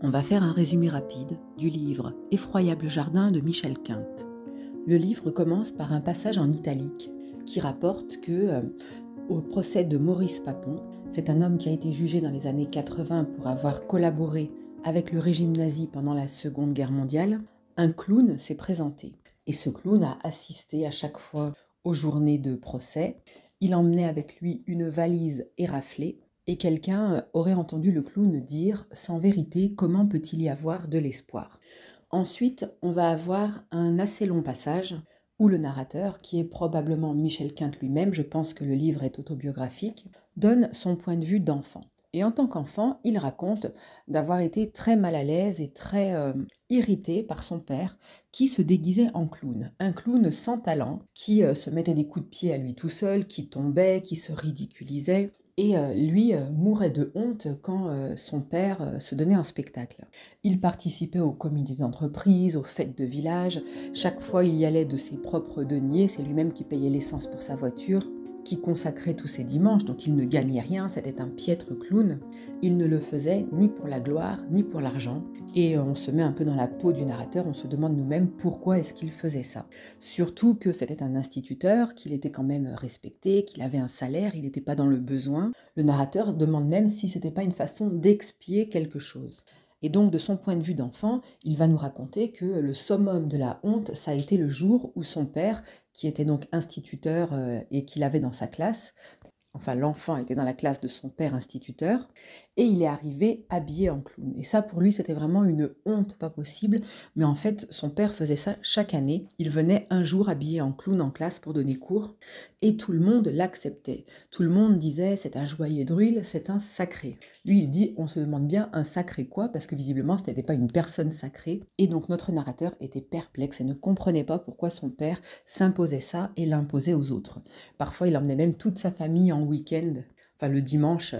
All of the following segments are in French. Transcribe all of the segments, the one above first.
On va faire un résumé rapide du livre Effroyable jardin de Michel Quint. Le livre commence par un passage en italique qui rapporte que, euh, au procès de Maurice Papon, c'est un homme qui a été jugé dans les années 80 pour avoir collaboré avec le régime nazi pendant la Seconde Guerre mondiale, un clown s'est présenté. Et ce clown a assisté à chaque fois aux journées de procès. Il emmenait avec lui une valise éraflée et quelqu'un euh, aurait entendu le clown dire Sans vérité, comment peut-il y avoir de l'espoir Ensuite, on va avoir un assez long passage où le narrateur, qui est probablement Michel Quint lui-même, je pense que le livre est autobiographique, donne son point de vue d'enfant. Et en tant qu'enfant, il raconte d'avoir été très mal à l'aise et très euh, irrité par son père qui se déguisait en clown. Un clown sans talent qui euh, se mettait des coups de pied à lui tout seul, qui tombait, qui se ridiculisait et euh, lui euh, mourait de honte quand euh, son père se donnait un spectacle. Il participait aux comités d'entreprise, aux fêtes de village, chaque fois il y allait de ses propres deniers, c'est lui-même qui payait l'essence pour sa voiture qui consacrait tous ses dimanches, donc il ne gagnait rien, c'était un piètre clown. Il ne le faisait ni pour la gloire, ni pour l'argent. Et on se met un peu dans la peau du narrateur, on se demande nous-mêmes pourquoi est-ce qu'il faisait ça. Surtout que c'était un instituteur, qu'il était quand même respecté, qu'il avait un salaire, il n'était pas dans le besoin. Le narrateur demande même si c'était pas une façon d'expier quelque chose. Et donc, de son point de vue d'enfant, il va nous raconter que le summum de la honte, ça a été le jour où son père, qui était donc instituteur euh, et qu'il avait dans sa classe, enfin l'enfant était dans la classe de son père instituteur, et il est arrivé habillé en clown. Et ça, pour lui, c'était vraiment une honte pas possible. Mais en fait, son père faisait ça chaque année. Il venait un jour habillé en clown en classe pour donner cours, et tout le monde l'acceptait. Tout le monde disait c'est un joyeux drôle, c'est un sacré. Lui, il dit on se demande bien un sacré quoi, parce que visiblement, ce n'était pas une personne sacrée. Et donc, notre narrateur était perplexe et ne comprenait pas pourquoi son père s'imposait ça et l'imposait aux autres. Parfois, il emmenait même toute sa famille en week-end enfin le dimanche,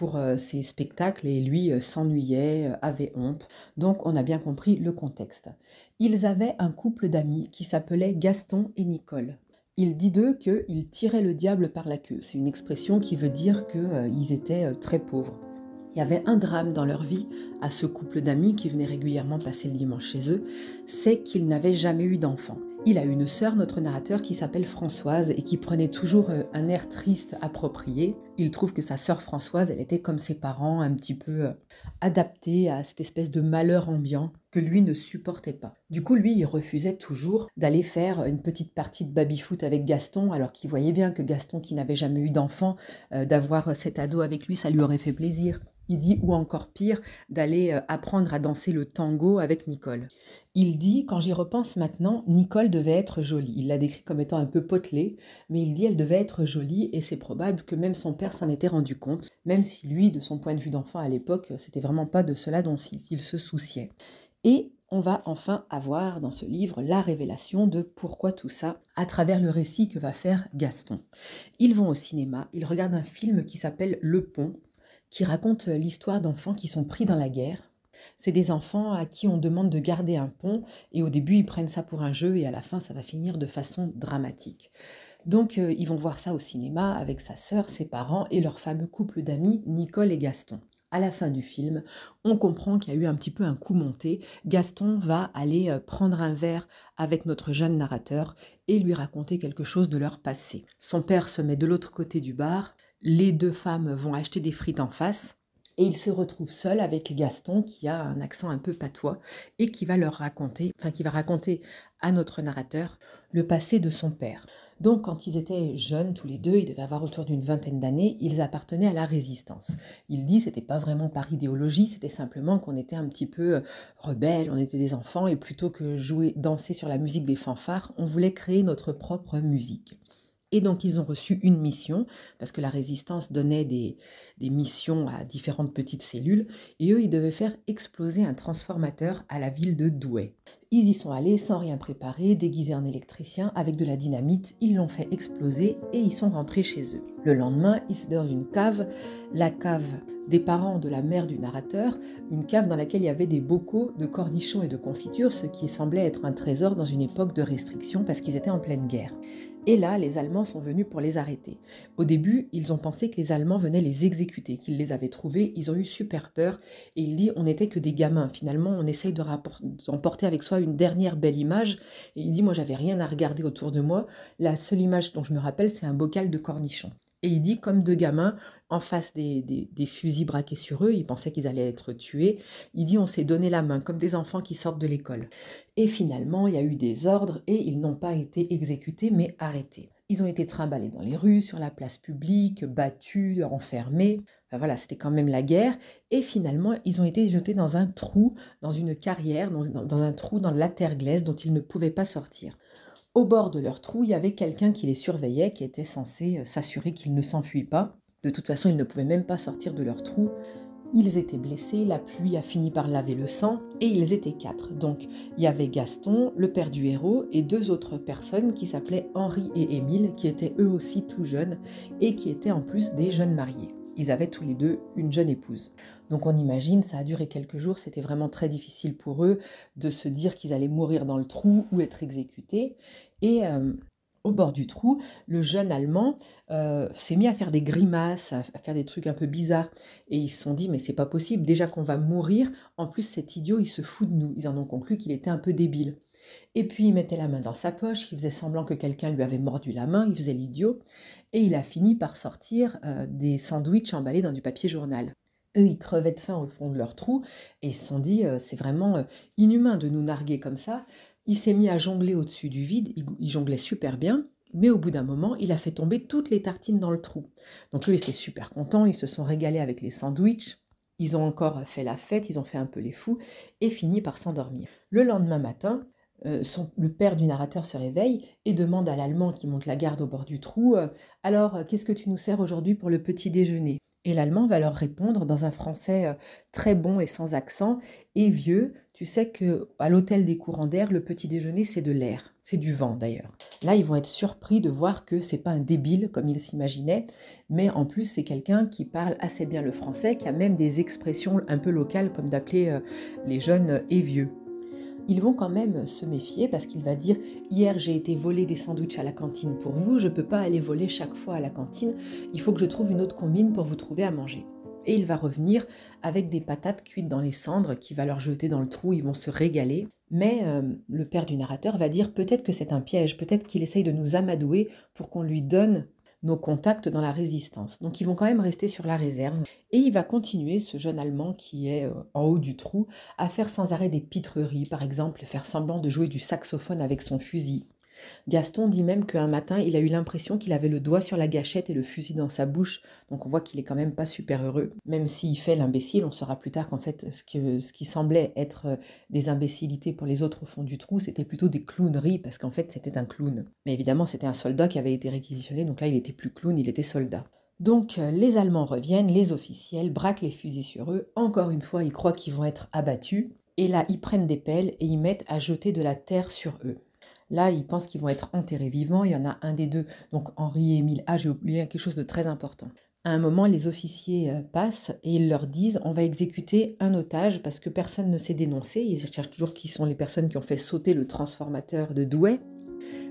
pour euh, ces spectacles et lui euh, s'ennuyait, euh, avait honte. Donc on a bien compris le contexte. Ils avaient un couple d'amis qui s'appelait Gaston et Nicole. Il dit d'eux qu'ils tiraient le diable par la queue. C'est une expression qui veut dire qu'ils étaient très pauvres. Il y avait un drame dans leur vie à ce couple d'amis qui venait régulièrement passer le dimanche chez eux, c'est qu'ils n'avaient jamais eu d'enfants. Il a une sœur, notre narrateur, qui s'appelle Françoise et qui prenait toujours euh, un air triste approprié. Il trouve que sa sœur Françoise, elle était comme ses parents, un petit peu euh, adaptée à cette espèce de malheur ambiant que lui ne supportait pas. Du coup, lui, il refusait toujours d'aller faire une petite partie de baby-foot avec Gaston, alors qu'il voyait bien que Gaston, qui n'avait jamais eu d'enfant, euh, d'avoir cet ado avec lui, ça lui aurait fait plaisir. Il dit, ou encore pire, d'aller euh, apprendre à danser le tango avec Nicole. Il dit, quand j'y repense maintenant, Nicole devait être jolie. Il l'a décrit comme étant un peu potelée, mais il dit elle devait être jolie et c'est probable que même son père s'en était rendu compte, même si lui, de son point de vue d'enfant à l'époque, euh, c'était vraiment pas de cela dont il se souciait. Et on va enfin avoir dans ce livre la révélation de pourquoi tout ça à travers le récit que va faire Gaston. Ils vont au cinéma, ils regardent un film qui s'appelle Le Pont, qui raconte euh, l'histoire d'enfants qui sont pris dans la guerre. C'est des enfants à qui on demande de garder un pont et au début ils prennent ça pour un jeu et à la fin ça va finir de façon dramatique. Donc euh, ils vont voir ça au cinéma avec sa sœur, ses parents et leur fameux couple d'amis Nicole et Gaston. À la fin du film, on comprend qu'il y a eu un petit peu un coup monté. Gaston va aller euh, prendre un verre avec notre jeune narrateur et lui raconter quelque chose de leur passé. Son père se met de l'autre côté du bar les deux femmes vont acheter des frites en face. Et ils se retrouvent seuls avec Gaston qui a un accent un peu patois et qui va leur raconter, enfin qui va raconter à notre narrateur le passé de son père. Donc quand ils étaient jeunes tous les deux, ils devaient avoir autour d'une vingtaine d'années, ils appartenaient à la résistance. Il dit c'était pas vraiment par idéologie, c'était simplement qu'on était un petit peu euh, rebelles, on était des enfants et plutôt que jouer danser sur la musique des fanfares, on voulait créer notre propre musique. Et donc ils ont reçu une mission, parce que la résistance donnait des, missions à différentes petites cellules, et eux, ils devaient faire exploser un transformateur à la ville de Douai. Ils y sont allés sans rien préparer, déguisés en électricien, avec de la dynamite, ils l'ont fait exploser et ils sont rentrés chez eux. Le lendemain, ils étaient dans une cave, la cave des parents de la mère du narrateur, une cave dans laquelle il y avait des bocaux de cornichons et de confitures, ce qui semblait être un trésor dans une époque de restriction parce qu'ils étaient en pleine guerre. Et là, les Allemands sont venus pour les arrêter. Au début, ils ont pensé que les Allemands venaient les exécuter, qu'ils les avaient trouvés. Ils ont eu super peur. Et il dit, on n'était que des gamins. Finalement, on essaye de d'emporter avec soi une dernière belle image. Et il dit, moi, j'avais rien à regarder autour de moi. La seule image dont je me rappelle, c'est un bocal de cornichons. Et il dit, comme deux gamins, en face des, fusils braqués sur eux, ils pensaient qu'ils allaient être tués, il dit, on s'est donné la main, comme des enfants qui sortent de l'école. Et finalement, il y a eu des ordres et ils n'ont pas été exécutés, mais arrêtés. Ils ont été trimballés dans les rues, sur la place publique, battus, enfermés. voilà, c'était quand même la guerre. Et finalement, ils ont été jetés dans un trou, dans une carrière, dans, dans un trou dans la terre glaise dont ils ne pouvaient pas sortir. Au bord de leur trou, il y avait quelqu'un qui les surveillait, qui était censé euh, s'assurer qu'ils ne s'enfuient pas. De toute façon, ils ne pouvaient même pas sortir de leur trou. Ils étaient blessés, la pluie a fini par laver le sang, et ils étaient quatre. Donc, il y avait Gaston, le père du héros, et deux autres personnes qui s'appelaient Henri et Émile, qui étaient eux aussi tout jeunes, et qui étaient en plus des jeunes mariés ils avaient tous les deux une jeune épouse. Donc on imagine, ça a duré quelques jours, c'était vraiment très difficile pour eux de se dire qu'ils allaient mourir dans le trou ou être exécutés. Et euh, au bord du trou, le jeune Allemand euh, s'est mis à faire des grimaces, à faire des trucs un peu bizarres. Et ils se sont dit, mais c'est pas possible, déjà qu'on va mourir, en plus cet idiot, il se fout de nous. Ils en ont conclu qu'il était un peu débile. Et puis il mettait la main dans sa poche, il faisait semblant que quelqu'un lui avait mordu la main, il faisait l'idiot, et il a fini par sortir euh, des sandwichs emballés dans du papier journal. Eux, ils crevaient de faim au fond de leur trou et ils se sont dit, euh, c'est vraiment euh, inhumain de nous narguer comme ça. Il s'est mis à jongler au-dessus du vide, il, jonglait super bien, mais au bout d'un moment, il a fait tomber toutes les tartines dans le trou. Donc eux, ils étaient super contents, ils se sont régalés avec les sandwichs, ils ont encore fait la fête, ils ont fait un peu les fous, et fini par s'endormir. Le lendemain matin, euh, le père du narrateur se réveille et demande à l'Allemand qui monte la garde au bord du trou euh, Alors, euh, qu'est-ce que tu nous sers aujourd'hui pour le petit déjeuner Et l'Allemand va leur répondre dans un français très bon et sans accent Et vieux, tu sais que à l'hôtel des courants d'air, le petit déjeuner, c'est de l'air. C'est du vent d'ailleurs. Là, ils vont être surpris de voir que c'est pas un débile comme ils s'imaginaient, mais en plus, c'est quelqu'un qui parle assez bien le français, qui a même des expressions un peu locales, comme d'appeler les jeunes et vieux ils vont quand même se méfier parce qu'il va dire hier j'ai été volé des sandwichs à la cantine pour vous, je ne peux pas aller voler chaque fois à la cantine, il faut que je trouve une autre combine pour vous trouver à manger. Et il va revenir avec des patates cuites dans les cendres qu'il va leur jeter dans le trou, ils vont se régaler. Mais euh, le père du narrateur va dire peut-être que c'est un piège, peut-être qu'il essaye de nous amadouer pour qu'on lui donne nos contacts dans la résistance. Donc ils vont quand même rester sur la réserve. Et il va continuer, ce jeune Allemand qui est euh, en haut du trou, à faire sans arrêt des pitreries, par exemple, faire semblant de jouer du saxophone avec son fusil. Gaston dit même qu'un matin, il a eu l'impression qu'il avait le doigt sur la gâchette et le fusil dans sa bouche, donc on voit qu'il est quand même pas super heureux. Même s'il fait l'imbécile, on saura plus tard qu'en fait, ce, qui semblait être euh, des imbécilités pour les autres au fond du trou, c'était plutôt des clowneries, parce qu'en fait, c'était un clown. Mais évidemment, c'était un soldat qui avait été réquisitionné, donc là, il était plus clown, il était soldat. Donc euh, les Allemands reviennent, les officiels braquent les fusils sur eux, encore une fois ils croient qu'ils vont être abattus, et là ils prennent des pelles et ils mettent à jeter de la terre sur eux. Là, ils pensent qu'ils vont être enterrés vivants. Il y en a un des deux, donc Henri et Émile Ah, j'ai oublié quelque chose de très important. À un moment, les officiers euh, passent et ils leur disent on va exécuter un otage parce que personne ne s'est dénoncé. Ils cherchent toujours qui sont les personnes qui ont fait sauter le transformateur de Douai.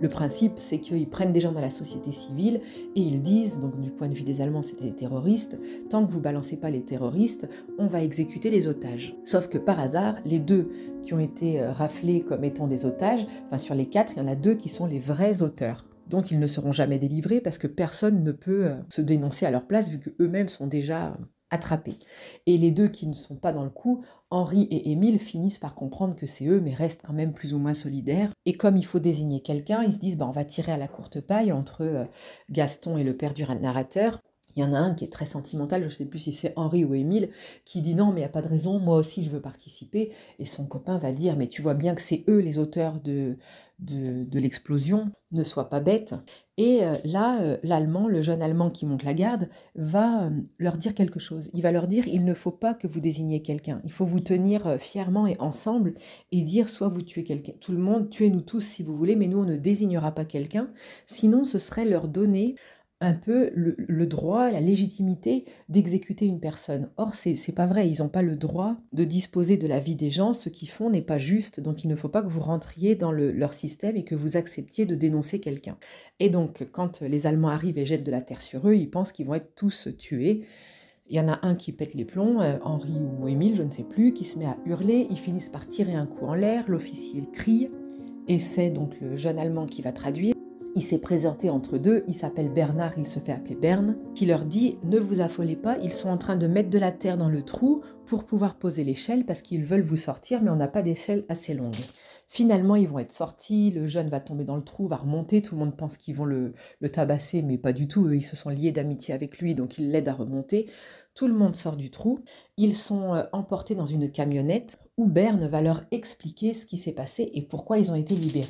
Le principe, c'est qu'ils prennent des gens dans la société civile et ils disent, donc du point de vue des Allemands, c'était des terroristes, tant que vous balancez pas les terroristes, on va exécuter les otages. Sauf que par hasard, les deux qui ont été euh, raflés comme étant des otages, enfin sur les quatre, il y en a deux qui sont les vrais auteurs. Donc ils ne seront jamais délivrés parce que personne ne peut euh, se dénoncer à leur place vu qu'eux-mêmes sont déjà attrapés. Et les deux qui ne sont pas dans le coup, Henri et Émile, finissent par comprendre que c'est eux, mais restent quand même plus ou moins solidaires. Et comme il faut désigner quelqu'un, ils se disent bah, on va tirer à la courte paille entre euh, Gaston et le père du narrateur. Il y en a un qui est très sentimental, je ne sais plus si c'est Henri ou Émile, qui dit non, mais il n'y a pas de raison, moi aussi je veux participer. Et son copain va dire, mais tu vois bien que c'est eux les auteurs de, de, l'explosion, ne sois pas bête. Et euh, là, euh, l'Allemand, le jeune Allemand qui monte la garde, va euh, leur dire quelque chose. Il va leur dire, il ne faut pas que vous désigniez quelqu'un. Il faut vous tenir fièrement et ensemble et dire, soit vous tuez quelqu'un, tout le monde, tuez-nous tous si vous voulez, mais nous, on ne désignera pas quelqu'un. Sinon, ce serait leur donner un peu le, droit, la légitimité d'exécuter une personne. Or, c'est n'est pas vrai, ils n'ont pas le droit de disposer de la vie des gens, ce qu'ils font n'est pas juste, donc il ne faut pas que vous rentriez dans leur système et que vous acceptiez de dénoncer quelqu'un. Et donc, quand les Allemands arrivent et jettent de la terre sur eux, ils pensent qu'ils vont être tous tués. Il y en a un qui pète les plombs, euh, Henri ou Émile, je ne sais plus, qui se met à hurler, ils finissent par tirer un coup en l'air, l'officier crie, et c'est donc le jeune Allemand qui va traduire. Il s'est présenté entre deux, il s'appelle Bernard, il se fait appeler Berne, qui leur dit Ne vous affolez pas, ils sont en train de mettre de la terre dans le trou pour pouvoir poser l'échelle parce qu'ils veulent vous sortir, mais on n'a pas d'échelle assez longue. Finalement, ils vont être sortis, le jeune va tomber dans le trou, va remonter, tout le monde pense qu'ils vont le, tabasser, mais pas du tout, ils se sont liés d'amitié avec lui, donc ils l'aident à remonter. Tout le monde sort du trou, ils sont euh, emportés dans une camionnette où Berne va leur expliquer ce qui s'est passé et pourquoi ils ont été libérés.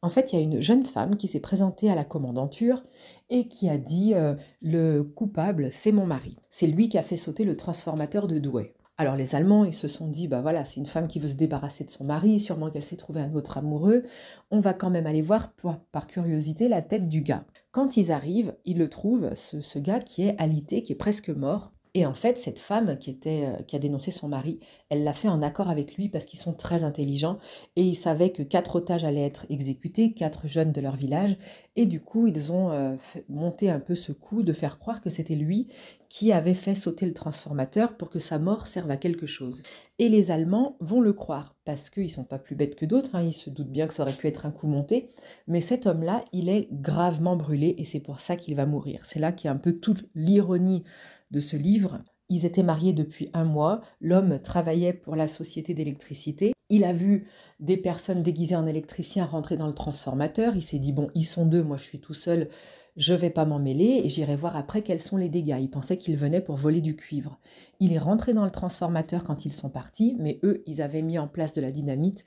En fait, il y a une jeune femme qui s'est présentée à la commandanture et qui a dit euh, Le coupable, c'est mon mari. C'est lui qui a fait sauter le transformateur de Douai. Alors les Allemands, ils se sont dit, bah voilà, c'est une femme qui veut se débarrasser de son mari, sûrement qu'elle s'est trouvée un autre amoureux, on va quand même aller voir par curiosité la tête du gars. Quand ils arrivent, ils le trouvent, ce, ce, gars qui est alité, qui est presque mort, et en fait, cette femme qui, était, euh, qui a dénoncé son mari, elle l'a fait en accord avec lui parce qu'ils sont très intelligents et ils savaient que quatre otages allaient être exécutés, quatre jeunes de leur village. Et du coup, ils ont euh, monté un peu ce coup de faire croire que c'était lui qui avait fait sauter le transformateur pour que sa mort serve à quelque chose. Et les Allemands vont le croire parce qu'ils sont pas plus bêtes que d'autres, hein. ils se doutent bien que ça aurait pu être un coup monté. Mais cet homme-là, il est gravement brûlé et c'est pour ça qu'il va mourir. C'est là qu'il y a un peu toute l'ironie de ce livre. Ils étaient mariés depuis un mois, l'homme travaillait pour la société d'électricité, il a vu des personnes déguisées en électricien rentrer dans le transformateur, il s'est dit, bon, ils sont deux, moi je suis tout seul, je vais pas m'en mêler et j'irai voir après quels sont les dégâts. Il pensait qu'ils venaient pour voler du cuivre. Il est rentré dans le transformateur quand ils sont partis, mais eux, ils avaient mis en place de la dynamite.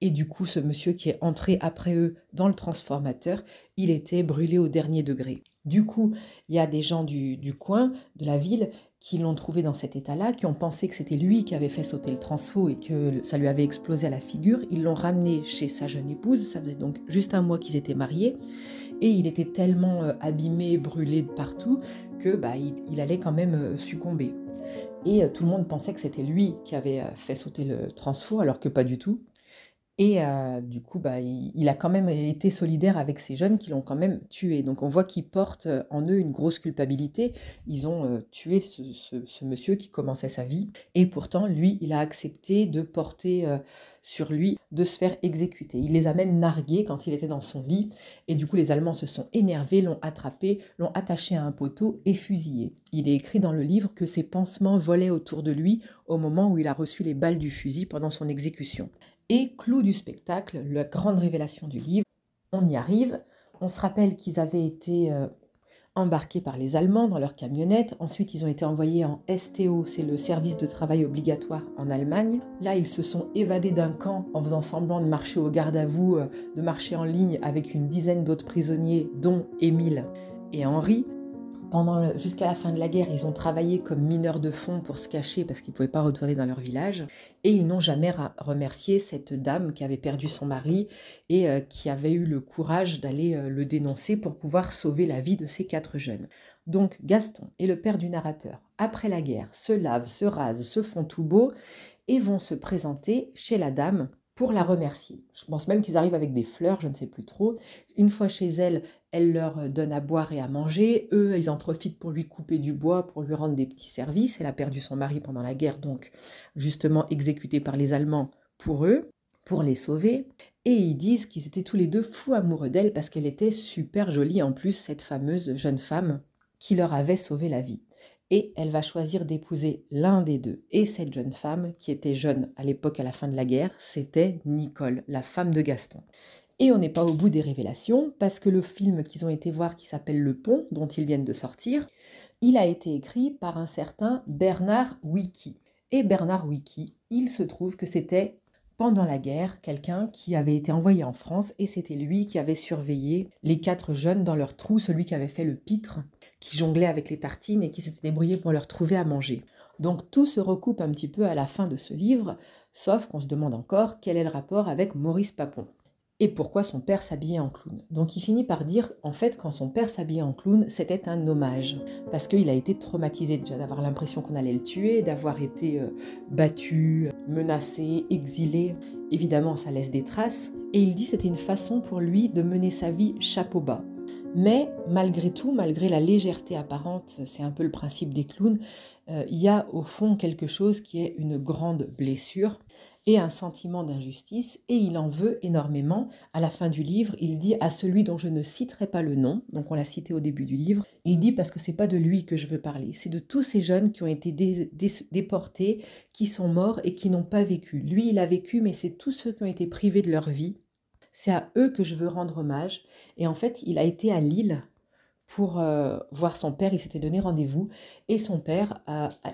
Et du coup, ce monsieur qui est entré après eux dans le transformateur, il était brûlé au dernier degré. Du coup, il y a des gens du, coin, de la ville, qui l'ont trouvé dans cet état-là, qui ont pensé que c'était lui qui avait fait sauter le transfo et que ça lui avait explosé à la figure. Ils l'ont ramené chez sa jeune épouse, ça faisait donc juste un mois qu'ils étaient mariés, et il était tellement euh, abîmé, brûlé de partout, que bah, allait quand même euh, succomber. Et euh, tout le monde pensait que c'était lui qui avait fait sauter le transfo, alors que pas du tout. Et euh, du coup, bah, il, a quand même été solidaire avec ces jeunes qui l'ont quand même tué. Donc on voit qu'ils portent euh, en eux une grosse culpabilité. Ils ont euh, tué ce, monsieur qui commençait sa vie. Et pourtant, lui, il a accepté de porter sur lui, de se faire exécuter. Il les a même nargués quand il était dans son lit. Et du coup, les Allemands se sont énervés, l'ont attrapé, l'ont attaché à un poteau et fusillé. Il est écrit dans le livre que ses pansements volaient autour de lui au moment où il a reçu les balles du fusil pendant son exécution. Et clou du spectacle, la grande révélation du livre, on y arrive. On se rappelle qu'ils avaient été euh, embarqués par les Allemands dans leur camionnette. Ensuite, ils ont été envoyés en STO, c'est le service de travail obligatoire en Allemagne. Là, ils se sont évadés d'un camp en faisant semblant de marcher au garde à vous, euh, de marcher en ligne avec une dizaine d'autres prisonniers, dont Émile et Henri jusqu'à la fin de la guerre, ils ont travaillé comme mineurs de fond pour se cacher parce qu'ils ne pouvaient pas retourner dans leur village. Et ils n'ont jamais remercié cette dame qui avait perdu son mari et euh, qui avait eu le courage d'aller euh, le dénoncer pour pouvoir sauver la vie de ces quatre jeunes. Donc Gaston et le père du narrateur, après la guerre, se lavent, se rasent, se font tout beau et vont se présenter chez la dame pour la remercier. Je pense même qu'ils arrivent avec des fleurs, je ne sais plus trop. Une fois chez elle, elle leur donne à boire et à manger, eux, ils en profitent pour lui couper du bois, pour lui rendre des petits services. Elle a perdu son mari pendant la guerre, donc justement exécuté par les Allemands pour eux, pour les sauver. Et ils disent qu'ils étaient tous les deux fous amoureux d'elle parce qu'elle était super jolie en plus, cette fameuse jeune femme qui leur avait sauvé la vie. Et elle va choisir d'épouser l'un des deux. Et cette jeune femme, qui était jeune à l'époque, à la fin de la guerre, c'était Nicole, la femme de Gaston. Et on n'est pas au bout des révélations, parce que le film qu'ils ont été voir qui s'appelle Le Pont, dont ils viennent de sortir, il a été écrit par un certain Bernard Wiki. Et Bernard Wiki, il se trouve que c'était pendant la guerre quelqu'un qui avait été envoyé en France et c'était lui qui avait surveillé les quatre jeunes dans leur trou, celui qui avait fait le pitre, qui jonglait avec les tartines et qui s'était débrouillé pour leur trouver à manger. Donc tout se recoupe un petit peu à la fin de ce livre, sauf qu'on se demande encore quel est le rapport avec Maurice Papon et pourquoi son père s'habillait en clown. Donc il finit par dire en fait quand son père s'habillait en clown, c'était un hommage parce qu'il a été traumatisé déjà d'avoir l'impression qu'on allait le tuer, d'avoir été euh, battu, menacé, exilé. Évidemment, ça laisse des traces et il dit c'était une façon pour lui de mener sa vie chapeau bas. Mais malgré tout, malgré la légèreté apparente, c'est un peu le principe des clowns, euh, il y a au fond quelque chose qui est une grande blessure et un sentiment d'injustice, et il en veut énormément. À la fin du livre, il dit à celui dont je ne citerai pas le nom, donc on l'a cité au début du livre, il dit parce que c'est pas de lui que je veux parler, c'est de tous ces jeunes qui ont été déportés, qui sont morts et qui n'ont pas vécu. Lui, il a vécu, mais c'est tous ceux qui ont été privés de leur vie. C'est à eux que je veux rendre hommage. Et en fait, il a été à Lille pour euh, voir son père. Il s'était donné rendez-vous et son père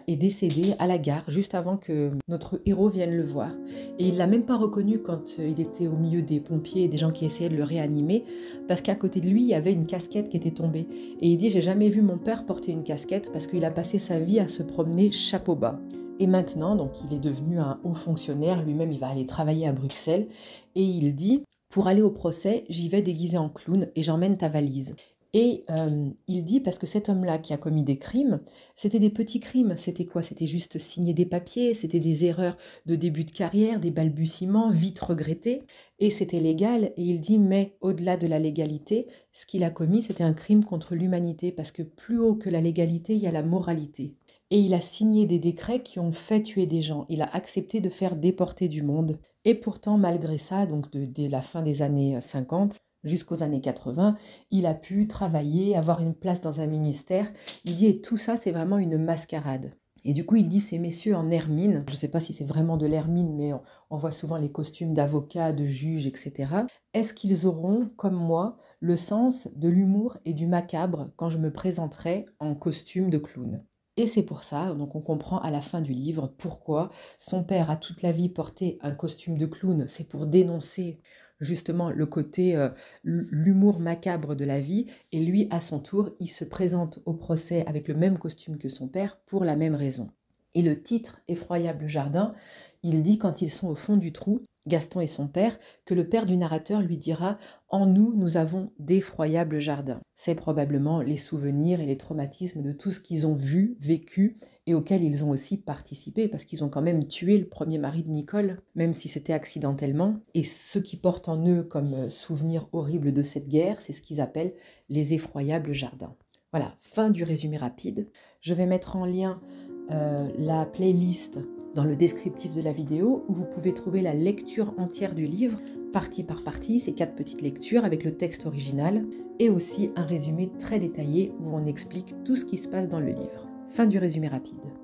est décédé à la gare juste avant que notre héros vienne le voir. Et il l'a même pas reconnu quand euh, il était au milieu des pompiers et des gens qui essayaient de le réanimer parce qu'à côté de lui, il y avait une casquette qui était tombée. Et il dit J'ai jamais vu mon père porter une casquette parce qu'il a passé sa vie à se promener chapeau bas. Et maintenant, donc, il est devenu un haut fonctionnaire. Lui-même, il va aller travailler à Bruxelles. Et il dit Pour aller au procès, j'y vais déguisé en clown et j'emmène ta valise. Et euh, il dit, parce que cet homme-là qui a commis des crimes, c'était des petits crimes, c'était quoi C'était juste signer des papiers, c'était des erreurs de début de carrière, des balbutiements, vite regrettés, et c'était légal. Et il dit, mais au-delà de la légalité, ce qu'il a commis, c'était un crime contre l'humanité, parce que plus haut que la légalité, il y a la moralité. Et il a signé des décrets qui ont fait tuer des gens, il a accepté de faire déporter du monde. Et pourtant, malgré ça, donc dès la fin des années 50, jusqu'aux années 80, il a pu travailler, avoir une place dans un ministère. Il dit, tout ça, c'est vraiment une mascarade. Et du coup, il dit ces messieurs en hermine, je ne sais pas si c'est vraiment de l'hermine, mais on, on, voit souvent les costumes d'avocats, de juges, etc. Est-ce qu'ils auront, comme moi, le sens de l'humour et du macabre quand je me présenterai en costume de clown et c'est pour ça, donc on comprend à la fin du livre pourquoi son père a toute la vie porté un costume de clown, c'est pour dénoncer justement le côté, euh, l'humour macabre de la vie. Et lui, à son tour, il se présente au procès avec le même costume que son père pour la même raison. Et le titre, Effroyable Jardin, il dit quand ils sont au fond du trou, Gaston et son père, que le père du narrateur lui dira ⁇ En nous, nous avons d'effroyables jardins ⁇ C'est probablement les souvenirs et les traumatismes de tout ce qu'ils ont vu, vécu et auxquels ils ont aussi participé, parce qu'ils ont quand même tué le premier mari de Nicole, même si c'était accidentellement. Et ce qui porte en eux comme euh, souvenir horrible de cette guerre, c'est ce qu'ils appellent les effroyables jardins. Voilà, fin du résumé rapide. Je vais mettre en lien euh, la playlist dans le descriptif de la vidéo où vous pouvez trouver la lecture entière du livre, partie par partie, ces quatre petites lectures avec le texte original et aussi un résumé très détaillé où on explique tout ce qui se passe dans le livre. Fin du résumé rapide.